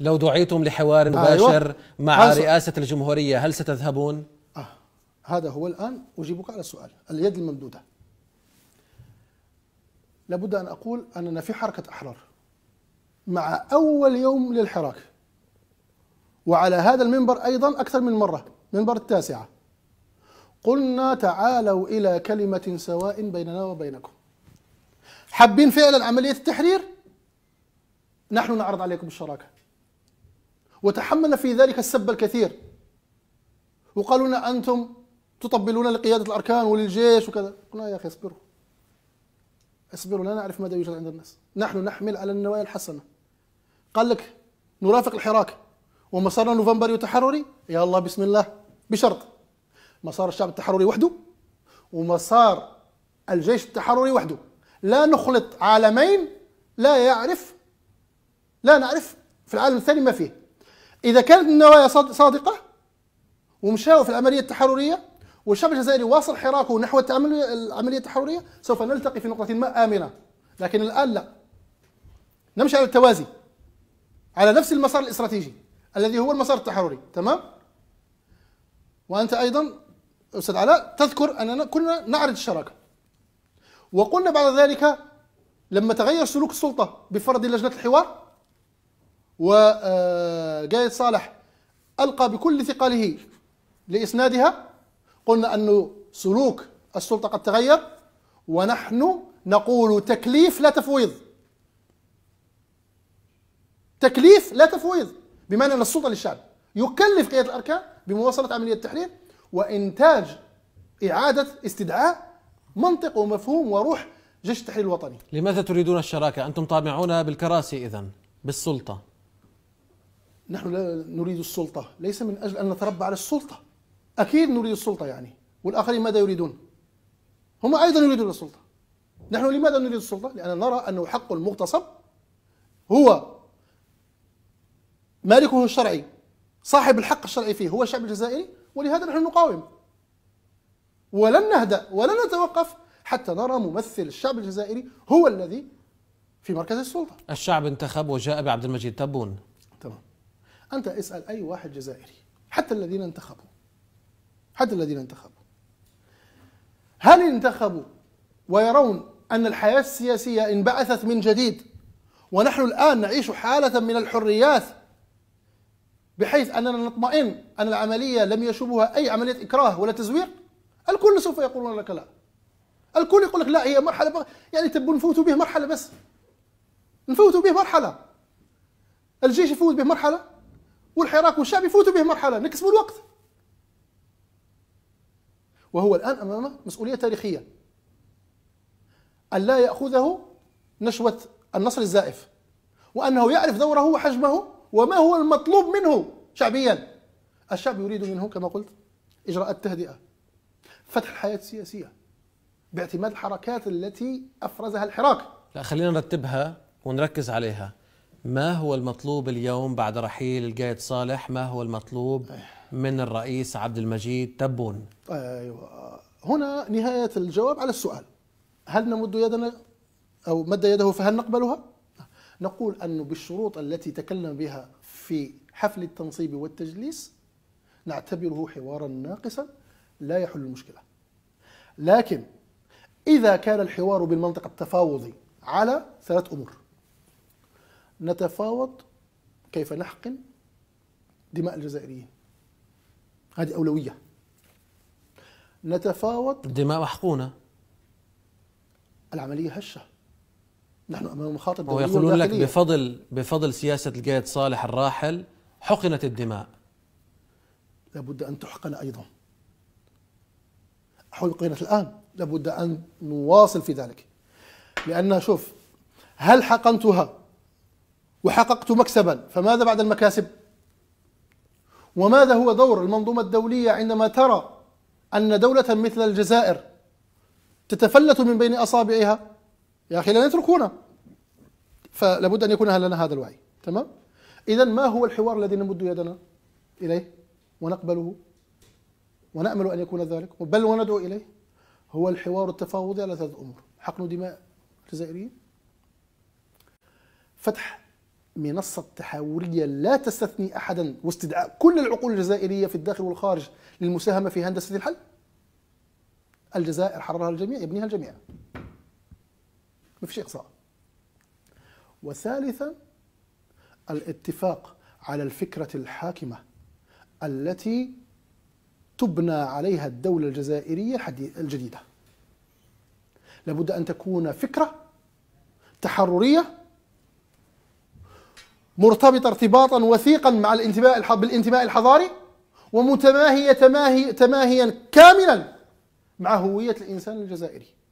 لو دعيتم لحوار أيوة. مباشر أيوة. مع رئاسة الجمهورية هل ستذهبون؟ آه. هذا هو الآن أجيبك على السؤال اليد الممدودة لابد أن أقول أننا في حركة أحرار مع أول يوم للحراك وعلى هذا المنبر أيضا أكثر من مرة منبر التاسعة قلنا تعالوا إلى كلمة سواء بيننا وبينكم حابين فعلا عملية التحرير نحن نعرض عليكم الشراكة وتحمل في ذلك السب الكثير وقالوا لنا أنتم تطبلون لقيادة الأركان وللجيش وكذا قلنا يا أخي اصبروا اصبروا لا نعرف ماذا يوجد عند الناس نحن نحمل على النوايا الحسنة قال لك نرافق الحراك ومسارنا نوفمبري التحرري يا الله بسم الله بشرط مسار الشعب التحرري وحده ومسار الجيش التحرري وحده لا نخلط عالمين لا يعرف لا نعرف في العالم الثاني ما فيه إذا كانت النوايا صادقة ومشاو في العملية التحررية والشعب الجزائري واصل حراكه نحو العملية التحررية سوف نلتقي في نقطة ما آمنة لكن الآن لا نمشي على التوازي على نفس المسار الاستراتيجي الذي هو المسار التحرري تمام وأنت أيضا أستاذ علاء تذكر أننا كنا نعرض الشراكة وقلنا بعد ذلك لما تغير سلوك السلطة بفرض لجنة الحوار وجايد آه، صالح ألقى بكل ثقله لإسنادها قلنا أن سلوك السلطة قد تغير ونحن نقول تكليف لا تفويض تكليف لا تفويض بمعنى أن السلطة للشعب يكلف قيادة الأركان بمواصلة عملية التحرير وإنتاج إعادة استدعاء منطق ومفهوم وروح جيش التحرير الوطني لماذا تريدون الشراكة؟ أنتم طامعون بالكراسي إذن بالسلطة نحن لا نريد السلطة ليس من أجل أن نتربى على السلطة أكيد نريد السلطة يعني والآخرين ماذا يريدون هم أيضا يريدون السلطة نحن لماذا نريد السلطة لأننا نرى أنه حق المغتصب هو مالكه الشرعي صاحب الحق الشرعي فيه هو الشعب الجزائري ولهذا نحن نقاوم ولن نهدأ ولن نتوقف حتى نرى ممثل الشعب الجزائري هو الذي في مركز السلطة الشعب انتخب وجاء بعبد المجيد تبون أنت اسأل أي واحد جزائري حتى الذين انتخبوا حتى الذين انتخبوا هل انتخبوا ويرون أن الحياة السياسية انبعثت من جديد ونحن الآن نعيش حالة من الحريات بحيث أننا نطمئن أن العملية لم يشوبها أي عملية إكراه ولا تزوير الكل سوف يقولون لك لا الكل يقول لك لا هي مرحلة بغ... يعني تبون نفوتوا به مرحلة بس نفوتوا به مرحلة الجيش يفوت به مرحلة والحراك والشعب يفوتوا به مرحله نكسبوا الوقت وهو الان امامه مسؤوليه تاريخيه الا ياخذه نشوه النصر الزائف وانه يعرف دوره وحجمه وما هو المطلوب منه شعبيا الشعب يريد منه كما قلت اجراءات تهدئه فتح الحياه السياسيه باعتماد الحركات التي افرزها الحراك لا خلينا نرتبها ونركز عليها ما هو المطلوب اليوم بعد رحيل القائد صالح ما هو المطلوب من الرئيس عبد المجيد تبون أيوة. هنا نهاية الجواب على السؤال هل نمد يدنا أو مد يده فهل نقبلها نقول أنه بالشروط التي تكلم بها في حفل التنصيب والتجليس نعتبره حوارا ناقصا لا يحل المشكلة لكن إذا كان الحوار بالمنطق التفاوضي على ثلاث أمور نتفاوض كيف نحقن دماء الجزائريين هذه أولوية نتفاوض الدماء محقونة العملية هشة نحن أمام مخاطر دولية ويقولون لك بفضل بفضل سياسة القائد صالح الراحل حقنت الدماء لابد أن تحقن أيضا حقنت الآن لابد أن نواصل في ذلك لأن شوف هل حقنتها وحققت مكسبا فماذا بعد المكاسب وماذا هو دور المنظومة الدولية عندما ترى أن دولة مثل الجزائر تتفلت من بين أصابعها يا أخي لن يتركونا فلابد أن يكون لنا هذا الوعي تمام إذا ما هو الحوار الذي نمد يدنا إليه ونقبله ونأمل أن يكون ذلك بل وندعو إليه هو الحوار التفاوضي على ثلاث أمور حقن دماء الجزائريين فتح منصة تحاورية لا تستثني أحدا واستدعاء كل العقول الجزائرية في الداخل والخارج للمساهمة في هندسة الحل الجزائر حررها الجميع يبنيها الجميع ما فيش إقصاء وثالثا الاتفاق على الفكرة الحاكمة التي تبنى عليها الدولة الجزائرية الجديدة لابد أن تكون فكرة تحررية مرتبطة ارتباطا وثيقا مع الانتماء بالانتماء الحضاري ومتماهية تماهي تماهيا كاملا مع هوية الإنسان الجزائري